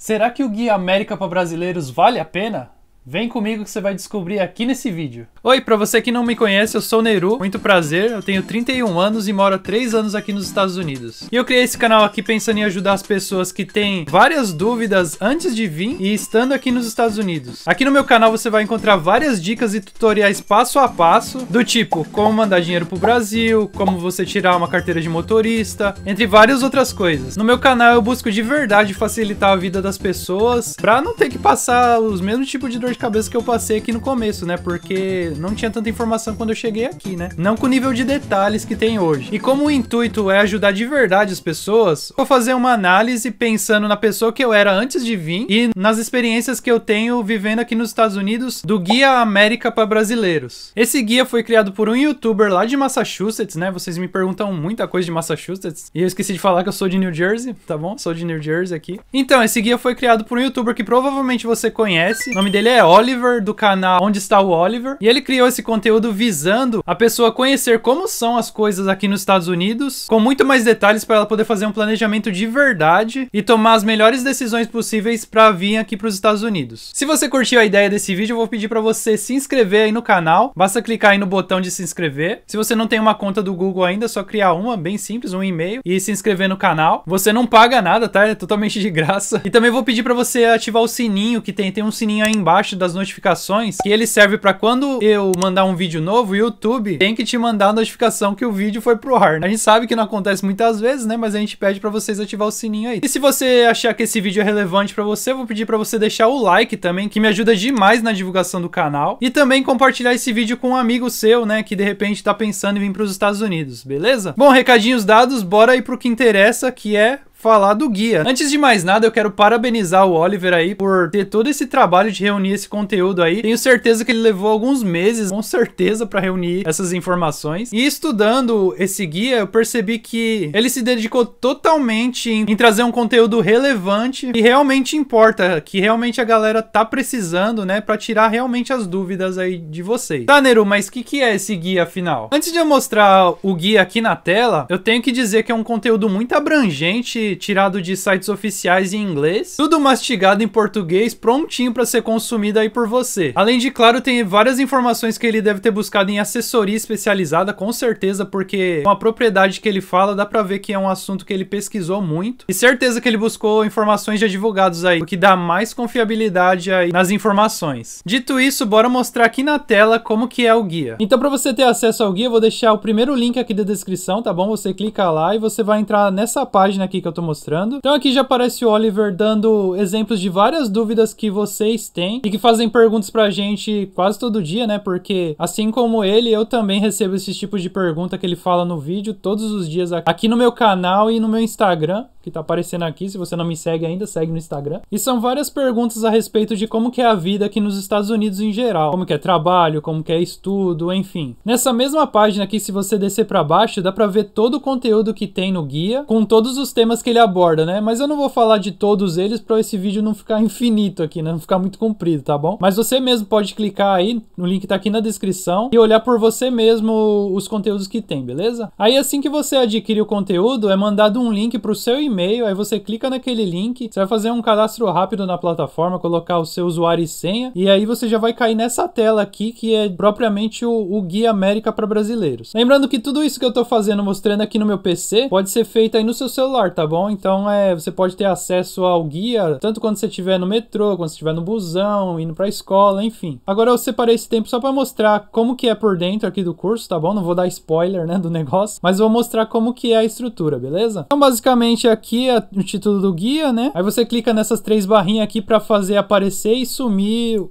Será que o Guia América para Brasileiros vale a pena? Vem comigo que você vai descobrir aqui nesse vídeo. Oi, para você que não me conhece, eu sou Neiru, muito prazer, eu tenho 31 anos e moro há 3 anos aqui nos Estados Unidos. E eu criei esse canal aqui pensando em ajudar as pessoas que têm várias dúvidas antes de vir e estando aqui nos Estados Unidos. Aqui no meu canal você vai encontrar várias dicas e tutoriais passo a passo, do tipo como mandar dinheiro pro Brasil, como você tirar uma carteira de motorista, entre várias outras coisas. No meu canal eu busco de verdade facilitar a vida das pessoas, para não ter que passar os mesmos tipos de dor de cabeça que eu passei aqui no começo, né, porque não tinha tanta informação quando eu cheguei aqui, né? Não com o nível de detalhes que tem hoje. E como o intuito é ajudar de verdade as pessoas, vou fazer uma análise pensando na pessoa que eu era antes de vir e nas experiências que eu tenho vivendo aqui nos Estados Unidos do Guia América para Brasileiros. Esse guia foi criado por um youtuber lá de Massachusetts, né? Vocês me perguntam muita coisa de Massachusetts e eu esqueci de falar que eu sou de New Jersey, tá bom? Sou de New Jersey aqui. Então, esse guia foi criado por um youtuber que provavelmente você conhece. O nome dele é Oliver, do canal Onde Está o Oliver. E ele ele criou esse conteúdo visando a pessoa conhecer como são as coisas aqui nos Estados Unidos, com muito mais detalhes para ela poder fazer um planejamento de verdade e tomar as melhores decisões possíveis para vir aqui para os Estados Unidos. Se você curtiu a ideia desse vídeo, eu vou pedir para você se inscrever aí no canal. Basta clicar aí no botão de se inscrever. Se você não tem uma conta do Google ainda, é só criar uma bem simples, um e-mail e se inscrever no canal. Você não paga nada, tá? É totalmente de graça. E também vou pedir para você ativar o sininho que tem, tem um sininho aí embaixo das notificações, que ele serve para quando eu mandar um vídeo novo, o YouTube tem que te mandar a notificação que o vídeo foi pro ar. Né? A gente sabe que não acontece muitas vezes, né? Mas a gente pede para vocês ativar o sininho aí. E se você achar que esse vídeo é relevante para você, eu vou pedir para você deixar o like também, que me ajuda demais na divulgação do canal. E também compartilhar esse vídeo com um amigo seu, né? Que de repente tá pensando em vir pros Estados Unidos, beleza? Bom, recadinhos dados, bora aí pro que interessa, que é falar do guia. Antes de mais nada, eu quero parabenizar o Oliver aí por ter todo esse trabalho de reunir esse conteúdo aí. Tenho certeza que ele levou alguns meses, com certeza, para reunir essas informações. E estudando esse guia, eu percebi que ele se dedicou totalmente em, em trazer um conteúdo relevante e realmente importa, que realmente a galera tá precisando, né, para tirar realmente as dúvidas aí de vocês. Tá, Neru, mas o que, que é esse guia afinal? Antes de eu mostrar o guia aqui na tela, eu tenho que dizer que é um conteúdo muito abrangente tirado de sites oficiais em inglês, tudo mastigado em português, prontinho para ser consumido aí por você. Além de, claro, tem várias informações que ele deve ter buscado em assessoria especializada, com certeza, porque é uma propriedade que ele fala, dá para ver que é um assunto que ele pesquisou muito. E certeza que ele buscou informações de advogados aí, o que dá mais confiabilidade aí nas informações. Dito isso, bora mostrar aqui na tela como que é o guia. Então, para você ter acesso ao guia, eu vou deixar o primeiro link aqui da descrição, tá bom? Você clica lá e você vai entrar nessa página aqui que eu tô tô mostrando. Então aqui já aparece o Oliver dando exemplos de várias dúvidas que vocês têm e que fazem perguntas pra gente quase todo dia, né? Porque assim como ele, eu também recebo esses tipos de pergunta que ele fala no vídeo todos os dias aqui no meu canal e no meu Instagram que tá aparecendo aqui. Se você não me segue ainda, segue no Instagram. E são várias perguntas a respeito de como que é a vida aqui nos Estados Unidos em geral, como que é trabalho, como que é estudo, enfim. Nessa mesma página aqui, se você descer para baixo, dá para ver todo o conteúdo que tem no guia, com todos os temas que ele aborda, né? Mas eu não vou falar de todos eles para esse vídeo não ficar infinito aqui, né? Não ficar muito comprido, tá bom? Mas você mesmo pode clicar aí, no link tá aqui na descrição, e olhar por você mesmo os conteúdos que tem, beleza? Aí assim que você adquire o conteúdo, é mandado um link para o seu e-mail, aí você clica naquele link, você vai fazer um cadastro rápido na plataforma, colocar o seu usuário e senha, e aí você já vai cair nessa tela aqui, que é propriamente o, o Guia América para Brasileiros. Lembrando que tudo isso que eu tô fazendo, mostrando aqui no meu PC, pode ser feito aí no seu celular, tá bom? bom, então é, você pode ter acesso ao guia tanto quando você estiver no metrô, quando você estiver no busão, indo para a escola, enfim. Agora eu separei esse tempo só para mostrar como que é por dentro aqui do curso, tá bom? Não vou dar spoiler, né, do negócio, mas vou mostrar como que é a estrutura, beleza? Então basicamente aqui é o título do guia, né? Aí você clica nessas três barrinhas aqui para fazer aparecer e sumir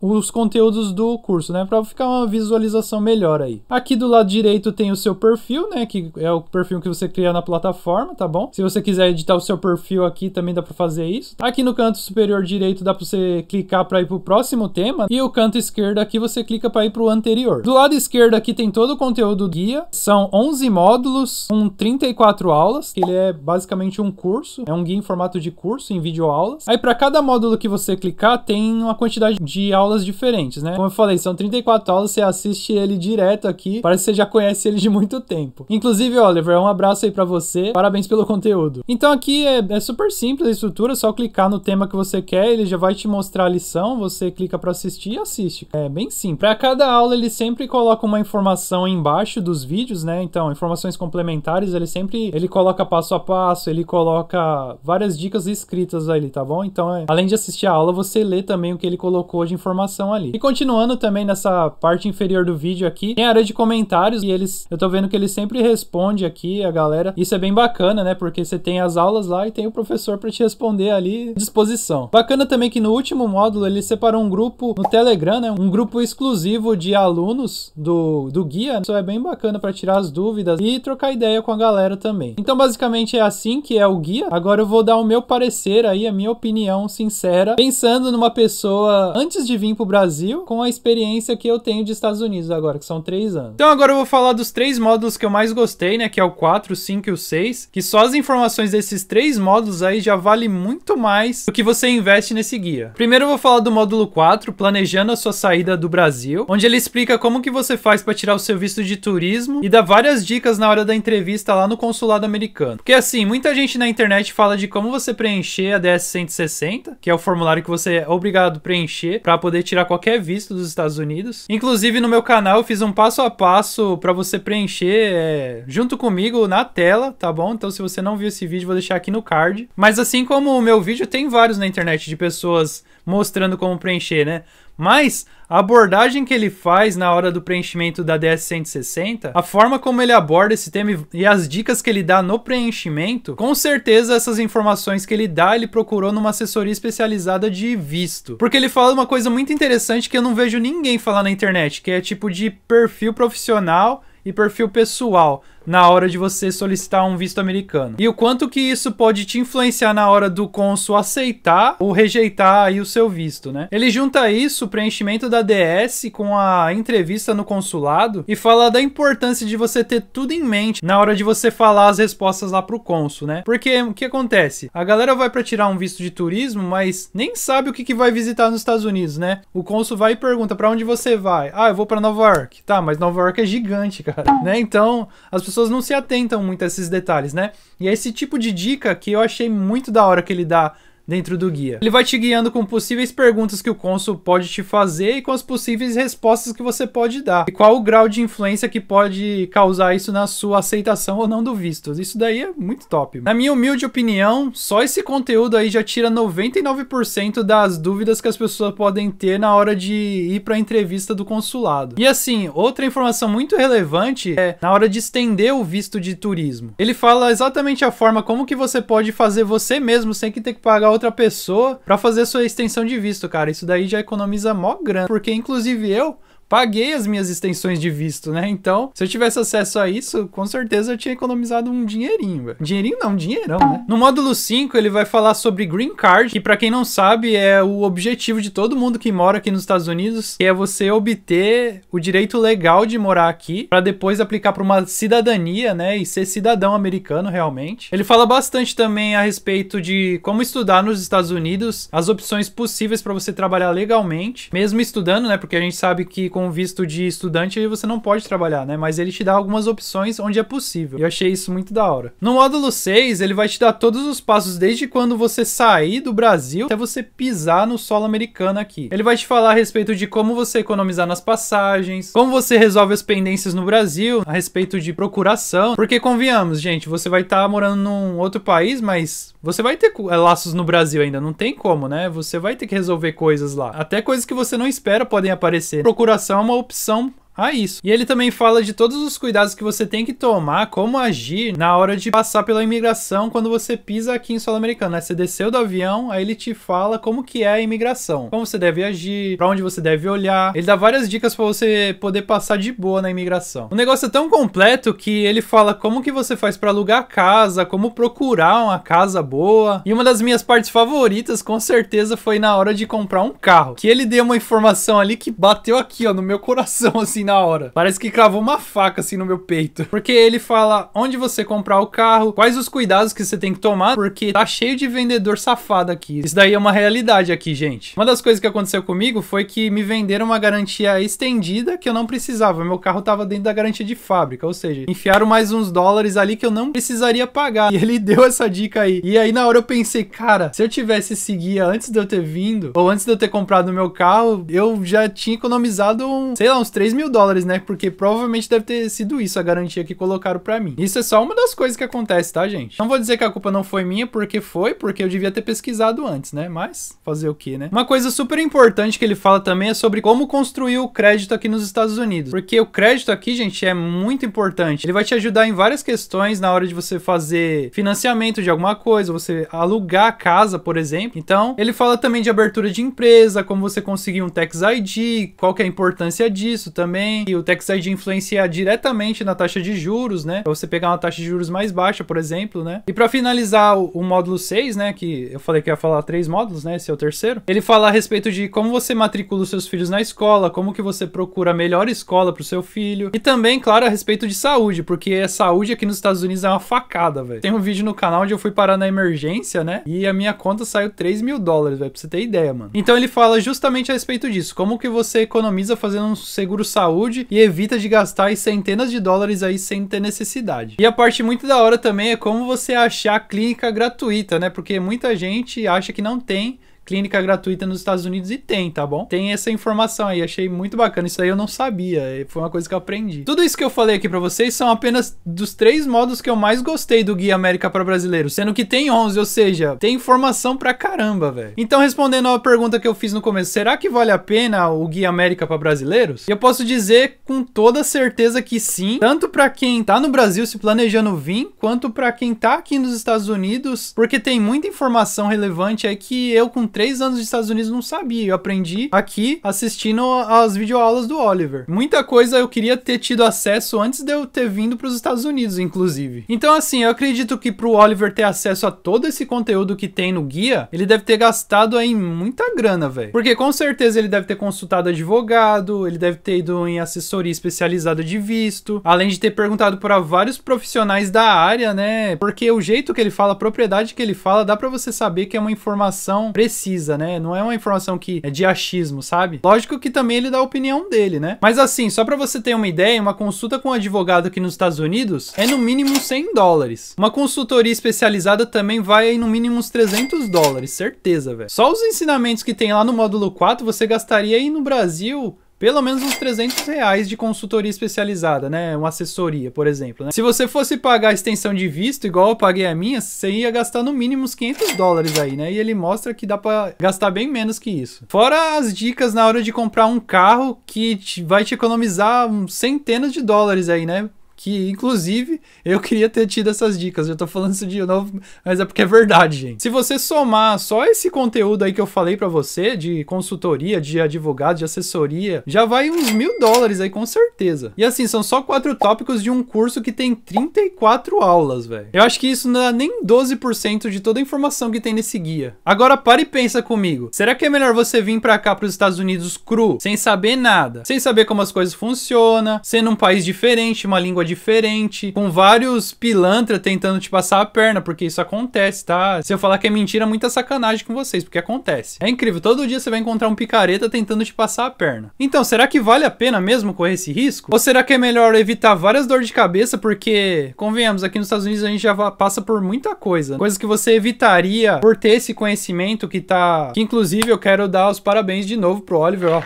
os conteúdos do curso, né, para ficar uma visualização melhor aí. Aqui do lado direito tem o seu perfil, né, que é o perfil que você cria na plataforma, tá bom? Se você quiser editar o seu perfil aqui também dá para fazer isso. Aqui no canto superior direito dá para você clicar para ir pro próximo tema e o canto esquerdo aqui você clica para ir pro anterior. Do lado esquerdo aqui tem todo o conteúdo do guia, são 11 módulos, com 34 aulas, ele é basicamente um curso, é um guia em formato de curso em vídeo aulas. Aí para cada módulo que você clicar tem uma quantidade de aulas aulas diferentes, né? Como eu falei, são 34 aulas, você assiste ele direto aqui, parece que você já conhece ele de muito tempo. Inclusive, Oliver, um abraço aí para você, parabéns pelo conteúdo. Então aqui é, é, super simples a estrutura, só clicar no tema que você quer, ele já vai te mostrar a lição, você clica para assistir e assiste. É bem simples. Para cada aula ele sempre coloca uma informação embaixo dos vídeos, né? Então, informações complementares, ele sempre ele coloca passo a passo, ele coloca várias dicas escritas ali, tá bom? Então, é, além de assistir a aula, você lê também o que ele colocou de informação informação ali. E continuando também nessa parte inferior do vídeo aqui, tem a área de comentários e eles, eu tô vendo que ele sempre responde aqui a galera. Isso é bem bacana, né? Porque você tem as aulas lá e tem o professor para te responder ali à disposição. Bacana também que no último módulo ele separou um grupo no Telegram, né? Um grupo exclusivo de alunos do, do guia. Né? Isso é bem bacana para tirar as dúvidas e trocar ideia com a galera também. Então, basicamente é assim que é o guia. Agora eu vou dar o meu parecer aí, a minha opinião sincera, pensando numa pessoa antes de vir vim pro Brasil com a experiência que eu tenho de Estados Unidos agora, que são três anos. Então agora eu vou falar dos três módulos que eu mais gostei, né? Que é o 4, o 5 e o 6. Que só as informações desses três módulos aí já vale muito mais do que você investe nesse guia. Primeiro eu vou falar do módulo 4, planejando a sua saída do Brasil, onde ele explica como que você faz para tirar o seu visto de turismo e dá várias dicas na hora da entrevista lá no consulado americano. Porque assim, muita gente na internet fala de como você preencher a DS 160, que é o formulário que você é obrigado a preencher para poder poder tirar qualquer visto dos Estados Unidos. Inclusive, no meu canal eu fiz um passo a passo para você preencher é, junto comigo na tela, tá bom? Então, se você não viu esse vídeo, vou deixar aqui no card. Mas assim como o meu vídeo, tem vários na internet de pessoas mostrando como preencher, né? Mas a abordagem que ele faz na hora do preenchimento da DS-160, a forma como ele aborda esse tema e as dicas que ele dá no preenchimento, com certeza essas informações que ele dá, ele procurou numa assessoria especializada de visto. Porque ele fala uma coisa muito interessante que eu não vejo ninguém falar na internet, que é tipo de perfil profissional e perfil pessoal na hora de você solicitar um visto americano. E o quanto que isso pode te influenciar na hora do consul aceitar ou rejeitar aí o seu visto, né? Ele junta isso, o preenchimento da DS com a entrevista no consulado e fala da importância de você ter tudo em mente na hora de você falar as respostas lá pro consul, né? Porque o que acontece? A galera vai para tirar um visto de turismo, mas nem sabe o que, que vai visitar nos Estados Unidos, né? O consul vai e pergunta para onde você vai? Ah, eu vou para Nova York. Tá, mas Nova York é gigante, cara, né? Então, as pessoas pessoas não se atentam muito a esses detalhes, né? E é esse tipo de dica que eu achei muito da hora que ele dá dentro do guia. Ele vai te guiando com possíveis perguntas que o cônsul pode te fazer e com as possíveis respostas que você pode dar. E qual o grau de influência que pode causar isso na sua aceitação ou não do visto. Isso daí é muito top. Na minha humilde opinião, só esse conteúdo aí já tira 99% das dúvidas que as pessoas podem ter na hora de ir para a entrevista do consulado. E assim, outra informação muito relevante é na hora de estender o visto de turismo. Ele fala exatamente a forma como que você pode fazer você mesmo sem que ter que pagar outra pessoa para fazer sua extensão de visto, cara. Isso daí já economiza mó grana, porque inclusive eu paguei as minhas extensões de visto, né? Então, se eu tivesse acesso a isso, com certeza eu tinha economizado um dinheirinho, velho. Dinheirinho não, um dinheirão, né? No módulo 5, ele vai falar sobre green card, que para quem não sabe, é o objetivo de todo mundo que mora aqui nos Estados Unidos, que é você obter o direito legal de morar aqui para depois aplicar para uma cidadania, né, e ser cidadão americano realmente. Ele fala bastante também a respeito de como estudar nos Estados Unidos, as opções possíveis para você trabalhar legalmente, mesmo estudando, né? Porque a gente sabe que com visto de estudante, aí você não pode trabalhar, né? Mas ele te dá algumas opções onde é possível. Eu achei isso muito da hora. No módulo 6, ele vai te dar todos os passos desde quando você sair do Brasil até você pisar no solo americano aqui. Ele vai te falar a respeito de como você economizar nas passagens, como você resolve as pendências no Brasil, a respeito de procuração, porque convenhamos, gente, você vai estar tá morando num outro país, mas você vai ter eh, laços no Brasil ainda, não tem como, né? Você vai ter que resolver coisas lá. Até coisas que você não espera podem aparecer. Procuração é uma opção a isso. E ele também fala de todos os cuidados que você tem que tomar, como agir na hora de passar pela imigração quando você pisa aqui em solo americano. Né? Você desceu do avião, aí ele te fala como que é a imigração, como você deve agir, para onde você deve olhar. Ele dá várias dicas para você poder passar de boa na imigração. O negócio é tão completo que ele fala como que você faz para alugar casa, como procurar uma casa boa. E uma das minhas partes favoritas, com certeza, foi na hora de comprar um carro, que ele deu uma informação ali que bateu aqui, ó, no meu coração assim na hora. Parece que cravou uma faca assim no meu peito. Porque ele fala onde você comprar o carro, quais os cuidados que você tem que tomar, porque tá cheio de vendedor safado aqui. Isso daí é uma realidade aqui, gente. Uma das coisas que aconteceu comigo foi que me venderam uma garantia estendida que eu não precisava. Meu carro tava dentro da garantia de fábrica, ou seja, enfiaram mais uns dólares ali que eu não precisaria pagar. E ele deu essa dica aí. E aí na hora eu pensei, cara, se eu tivesse esse guia antes de eu ter vindo, ou antes de eu ter comprado meu carro, eu já tinha economizado, um, sei lá, uns 3 mil dólares, né? Porque provavelmente deve ter sido isso a garantia que colocaram para mim. Isso é só uma das coisas que acontece, tá, gente? Não vou dizer que a culpa não foi minha, porque foi, porque eu devia ter pesquisado antes, né? Mas fazer o que, né? Uma coisa super importante que ele fala também é sobre como construir o crédito aqui nos Estados Unidos. Porque o crédito aqui, gente, é muito importante. Ele vai te ajudar em várias questões na hora de você fazer financiamento de alguma coisa, você alugar a casa, por exemplo. Então, ele fala também de abertura de empresa, como você conseguir um Tax ID, qual que é a importância disso também também. E o tax ID influencia diretamente na taxa de juros, né? Pra você pegar uma taxa de juros mais baixa, por exemplo, né? E para finalizar o, o, módulo 6, né? Que eu falei que ia falar três módulos, né? Esse é o terceiro. Ele fala a respeito de como você matricula os seus filhos na escola, como que você procura a melhor escola para o seu filho. E também, claro, a respeito de saúde, porque a saúde aqui nos Estados Unidos é uma facada, velho. Tem um vídeo no canal onde eu fui parar na emergência, né? E a minha conta saiu 3 mil dólares, velho, pra você ter ideia, mano. Então ele fala justamente a respeito disso, como que você economiza fazendo um seguro saúde saúde e evita de gastar centenas de dólares aí sem ter necessidade. E a parte muito da hora também é como você achar clínica gratuita, né? Porque muita gente acha que não tem clínica gratuita nos Estados Unidos e tem, tá bom? Tem essa informação aí, achei muito bacana. Isso aí eu não sabia, é, foi uma coisa que eu aprendi. Tudo isso que eu falei aqui para vocês são apenas dos três modos que eu mais gostei do Guia América para Brasileiro, sendo que tem 11, ou seja, tem informação pra caramba, velho. Então, respondendo a pergunta que eu fiz no começo, será que vale a pena o Guia América para Brasileiros? Eu posso dizer com toda certeza que sim, tanto para quem tá no Brasil se planejando vir, quanto para quem tá aqui nos Estados Unidos, porque tem muita informação relevante aí que eu com três anos dos Estados Unidos não sabia. Eu aprendi aqui assistindo as videoaulas do Oliver. Muita coisa eu queria ter tido acesso antes de eu ter vindo para os Estados Unidos, inclusive. Então, assim, eu acredito que para o Oliver ter acesso a todo esse conteúdo que tem no guia, ele deve ter gastado aí muita grana, velho. Porque com certeza ele deve ter consultado advogado, ele deve ter ido em assessoria especializada de visto, além de ter perguntado para vários profissionais da área, né? Porque o jeito que ele fala, a propriedade que ele fala, dá para você saber que é uma informação precisa precisa, né? Não é uma informação que é de achismo, sabe? Lógico que também ele dá a opinião dele, né? Mas assim, só para você ter uma ideia, uma consulta com um advogado aqui nos Estados Unidos é no mínimo 100 dólares. Uma consultoria especializada também vai aí no mínimo uns 300 dólares, certeza, velho. Só os ensinamentos que tem lá no módulo 4 você gastaria aí no Brasil pelo menos uns 300 reais de consultoria especializada, né? Uma assessoria, por exemplo. Né? Se você fosse pagar a extensão de visto, igual eu paguei a minha, você ia gastar no mínimo uns 500 dólares aí, né? E ele mostra que dá para gastar bem menos que isso. Fora as dicas na hora de comprar um carro que te, vai te economizar centenas de dólares aí, né? que inclusive eu queria ter tido essas dicas. Eu tô falando isso de novo, mas é porque é verdade, gente. Se você somar só esse conteúdo aí que eu falei para você de consultoria, de advogado, de assessoria, já vai uns mil dólares aí com certeza. E assim, são só quatro tópicos de um curso que tem 34 aulas, velho. Eu acho que isso não dá nem 12% de toda a informação que tem nesse guia. Agora para e pensa comigo. Será que é melhor você vir para cá para os Estados Unidos cru, sem saber nada, sem saber como as coisas funcionam, sendo um país diferente, uma língua diferente, com vários pilantra tentando te passar a perna, porque isso acontece, tá? Se eu falar que é mentira, é muita sacanagem com vocês, porque acontece. É incrível, todo dia você vai encontrar um picareta tentando te passar a perna. Então, será que vale a pena mesmo correr esse risco? Ou será que é melhor evitar várias dores de cabeça, porque, convenhamos, aqui nos Estados Unidos a gente já passa por muita coisa, né? coisas que você evitaria por ter esse conhecimento que tá. Que inclusive eu quero dar os parabéns de novo pro Oliver, ó.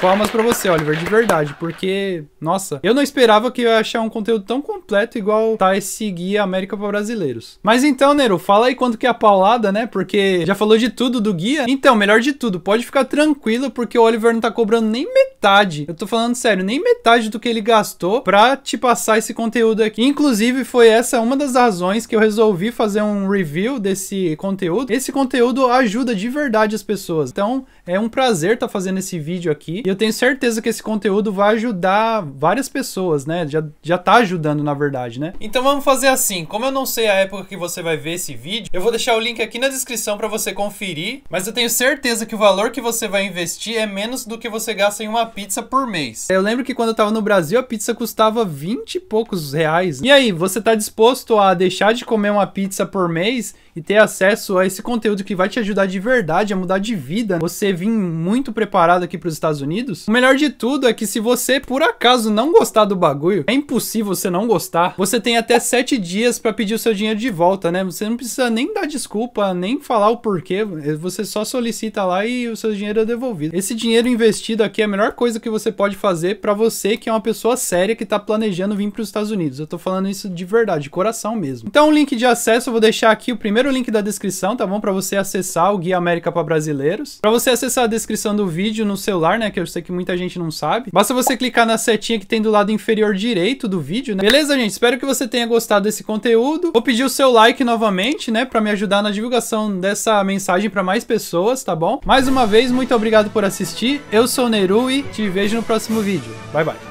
Palmas para você, Oliver, de verdade, porque, nossa, eu não esperava que eu ia achar um conteúdo tão completo igual tá esse guia América para brasileiros. Mas então, Nero, fala aí quanto que é a paulada, né? Porque já falou de tudo do guia. Então, melhor de tudo, pode ficar tranquilo porque o Oliver não tá cobrando nem metade metade. Eu tô falando sério, nem metade do que ele gastou pra te passar esse conteúdo aqui. Inclusive, foi essa uma das razões que eu resolvi fazer um review desse conteúdo. Esse conteúdo ajuda de verdade as pessoas. Então, é um prazer estar tá fazendo esse vídeo aqui. E eu tenho certeza que esse conteúdo vai ajudar várias pessoas, né? Já, já tá ajudando, na verdade, né? Então vamos fazer assim. Como eu não sei a época que você vai ver esse vídeo, eu vou deixar o link aqui na descrição para você conferir. Mas eu tenho certeza que o valor que você vai investir é menos do que você gasta em uma pizza por mês. Eu lembro que quando eu tava no Brasil, a pizza custava 20 e poucos reais. E aí, você tá disposto a deixar de comer uma pizza por mês e ter acesso a esse conteúdo que vai te ajudar de verdade a mudar de vida, você vir muito preparado aqui para os Estados Unidos. O melhor de tudo é que se você por acaso não gostar do bagulho, é impossível você não gostar. Você tem até sete dias para pedir o seu dinheiro de volta, né? Você não precisa nem dar desculpa, nem falar o porquê. Você só solicita lá e o seu dinheiro é devolvido. Esse dinheiro investido aqui é a melhor coisa que você pode fazer para você que é uma pessoa séria que está planejando vir para os Estados Unidos. Eu estou falando isso de verdade, de coração mesmo. Então o link de acesso eu vou deixar aqui o primeiro o link da descrição, tá bom? Para você acessar o Guia América para Brasileiros. Para você acessar a descrição do vídeo no celular, né? Que eu sei que muita gente não sabe. Basta você clicar na setinha que tem do lado inferior direito do vídeo, né? Beleza, gente? Espero que você tenha gostado desse conteúdo. Vou pedir o seu like novamente, né? Para me ajudar na divulgação dessa mensagem para mais pessoas, tá bom? Mais uma vez, muito obrigado por assistir. Eu sou o Neru e te vejo no próximo vídeo. Bye, bye.